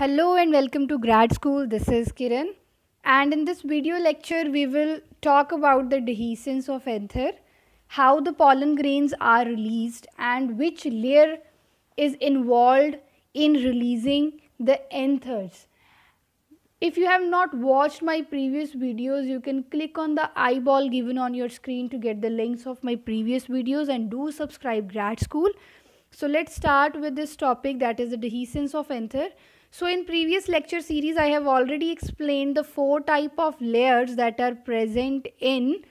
Hello and welcome to grad school. This is Kiran. And in this video lecture, we will talk about the dehiscence of anther, how the pollen grains are released and which layer is involved in releasing the anthers. If you have not watched my previous videos, you can click on the eyeball given on your screen to get the links of my previous videos and do subscribe grad school. So let's start with this topic that is the dehiscence of anther. So in previous lecture series, I have already explained the four type of layers that are present in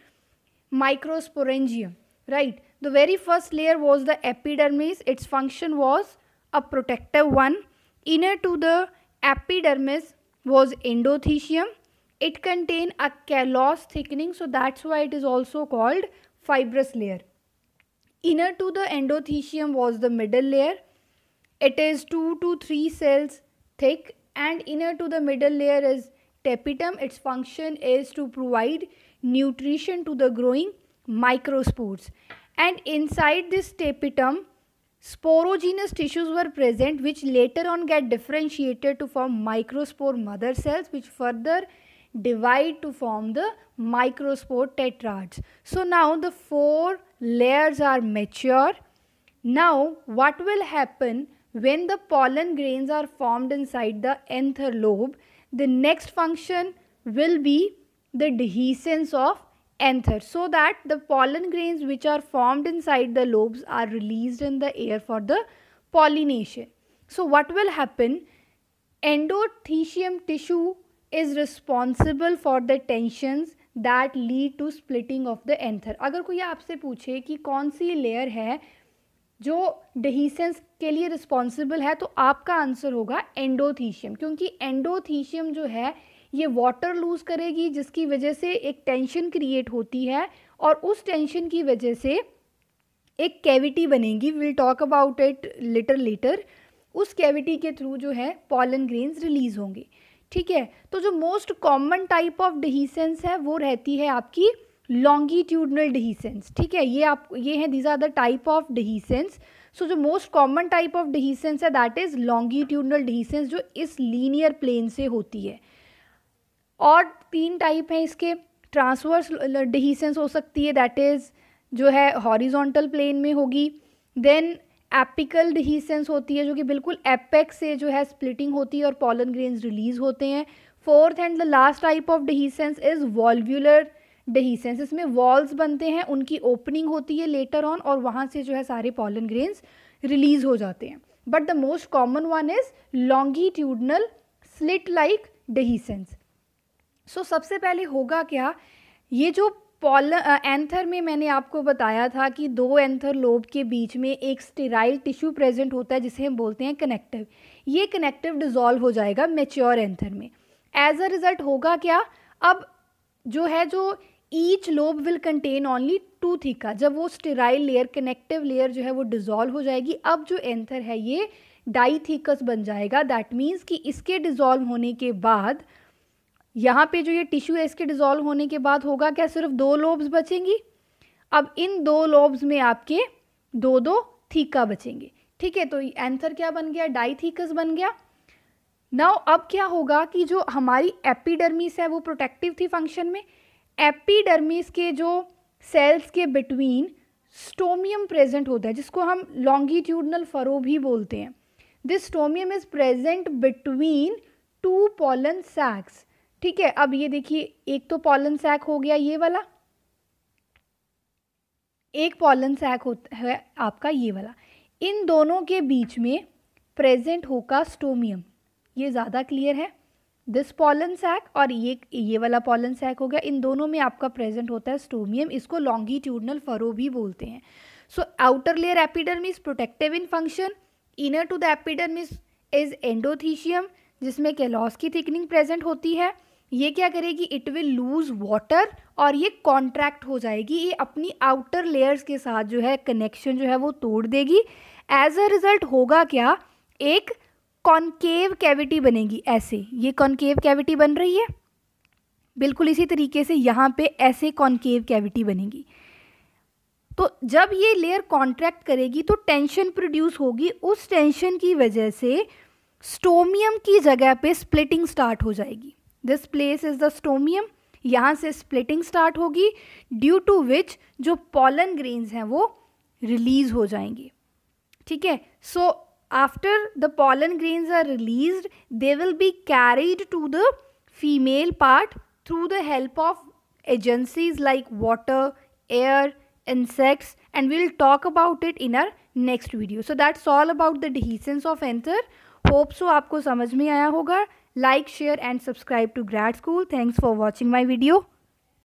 microsporangium, right? The very first layer was the epidermis. Its function was a protective one. Inner to the epidermis was endothecium. It contained a callose thickening, so that's why it is also called fibrous layer. Inner to the endothecium was the middle layer. It is 2 to 3 cells thick and inner to the middle layer is tapetum. Its function is to provide nutrition to the growing microspores. And inside this tapetum, sporogenous tissues were present which later on get differentiated to form microspore mother cells which further divide to form the microspore tetrads. So now the four layers are mature. Now what will happen when the pollen grains are formed inside the anther lobe, the next function will be the dehiscence of anther so that the pollen grains which are formed inside the lobes are released in the air for the pollination. So what will happen? Endothecium tissue is responsible for the tensions that lead to splitting of the anther. अगर कोई आपसे पूछे कि कौन सी layer है जो डिहीसेंस के लिए रिस्पॉन्सिबल है तो आपका आंसर होगा एंडोथीशियम क्योंकि एंडोथीशियम जो है ये वाटर लूज़ करेगी जिसकी वजह से एक टेंशन क्रिएट होती है और उस टेंशन की वजह से एक कैविटी बनेगी will talk about it later later उस कैविटी के थ्रू जो है पॉलन ग्रेन्स रिलीज होंगे ठीक है तो जो most common type of dehiscence है वो रहती है आपकी लॉन्गीट्यूडनल डिहीसेंस ठीक है ये आप ये हैं these are the type of dehiscence so जो most common type of dehiscence है दैट इज लॉन्गीट्यूडनल डिहीसेंस जो इस लीनियर प्लेन से होती है और तीन टाइप हैं इसके ट्रांसवर्स डिहीसेंस हो सकती है दैट इज़ जो है हॉरिजॉन्टल प्लेन में होगी देन एपिकल डिहीसेंस होती है जो कि बिल्कुल एपेक्स से जो है स्प्लिटिंग होती है और पॉलन ग्रेन्स रिलीज होते हैं fourth and the last type of dehiscence is valvular dehiscence इसमें वॉल्स बनते हैं उनकी ओपनिंग होती है लेटर ऑन और वहाँ से जो है सारे पॉलन ग्रेन्स रिलीज हो जाते हैं but the most common one is longitudinal slit like dehiscence so सबसे पहले होगा क्या ये जो पॉल एंथर में मैंने आपको बताया था कि दो एंथर लोब के बीच में एक स्टेराइल टिश्यू प्रेजेंट होता है जिसे हम बोलते हैं कनेक्टिव ये कनेक्टिव डिजॉल्व हो जाएगा मेच्योर एंथर में एज अ रिज़ल्ट होगा क्या अब जो है जो each lobe will contain only two theca जब वो स्टेराइल लेयर कनेक्टिव लेयर जो है वो डिजोल्व हो जाएगी अब जो एंथर है ये डाईथीकस बन जाएगा दैट मीन्स कि इसके डिजोल्व होने के बाद यहाँ पे जो ये टिश्यू है इसके डिजोल्व होने के बाद होगा क्या सिर्फ दो लोब्स बचेंगी अब इन दो लोब्स में आपके दो दो थीका बचेंगे ठीक है तो एंथर क्या बन गया डाईथीकस बन गया नाउ अब क्या होगा कि जो हमारी एपिडर्मिस है वो प्रोटेक्टिव थी फंक्शन में एपीडर्मिस के जो सेल्स के बिटवीन स्टोमियम प्रेजेंट होता है जिसको हम लॉन्गिट्यूडनल फरो भी बोलते हैं this stomium is present between two pollen sacs ठीक है अब ये देखिए एक तो पॉलन सैक हो गया ये वाला एक पॉलन सैक होता है आपका ये वाला इन दोनों के बीच में प्रेजेंट होगा स्टोमियम ये ज़्यादा क्लियर है दिस पॉलन सैक और ये ये वाला पॉलन सैक हो गया इन दोनों में आपका प्रेजेंट होता है स्टोमियम इसको लॉन्गिट्यूडनल फरो भी बोलते हैं so outer layer epidermis protective in function inner to the epidermis is endothecium जिसमें कैलॉस की थिकनिंग प्रेजेंट होती है ये क्या करेगी इट विल लूज वाटर और ये कॉन्ट्रैक्ट हो जाएगी ये अपनी आउटर लेयर्स के साथ जो है कनेक्शन जो है वो तोड़ देगी एज अ रिजल्ट होगा क्या एक कॉन्केव कैविटी बनेगी ऐसे ये कॉन्केव कैविटी बन रही है बिल्कुल इसी तरीके से यहाँ पे ऐसे कॉन्केव कैविटी बनेगी तो जब ये लेयर कॉन्ट्रैक्ट करेगी तो टेंशन प्रोड्यूस होगी उस टेंशन की वजह से स्टोमियम की जगह पे स्प्लिटिंग स्टार्ट हो जाएगी this place is the stomium यहाँ से स्प्लिटिंग स्टार्ट होगी ड्यू टू विच जो पॉलन ग्रेन्स हैं वो रिलीज़ हो जाएंगे ठीक है सो after the pollen grains are released they will be carried to the female part through the help of agencies like water air insects and we'll talk about it in our next video so that's all about the dehiscence of anther hope so aapko samajh mein aaya hoga like share and subscribe to grad school thanks for watching my video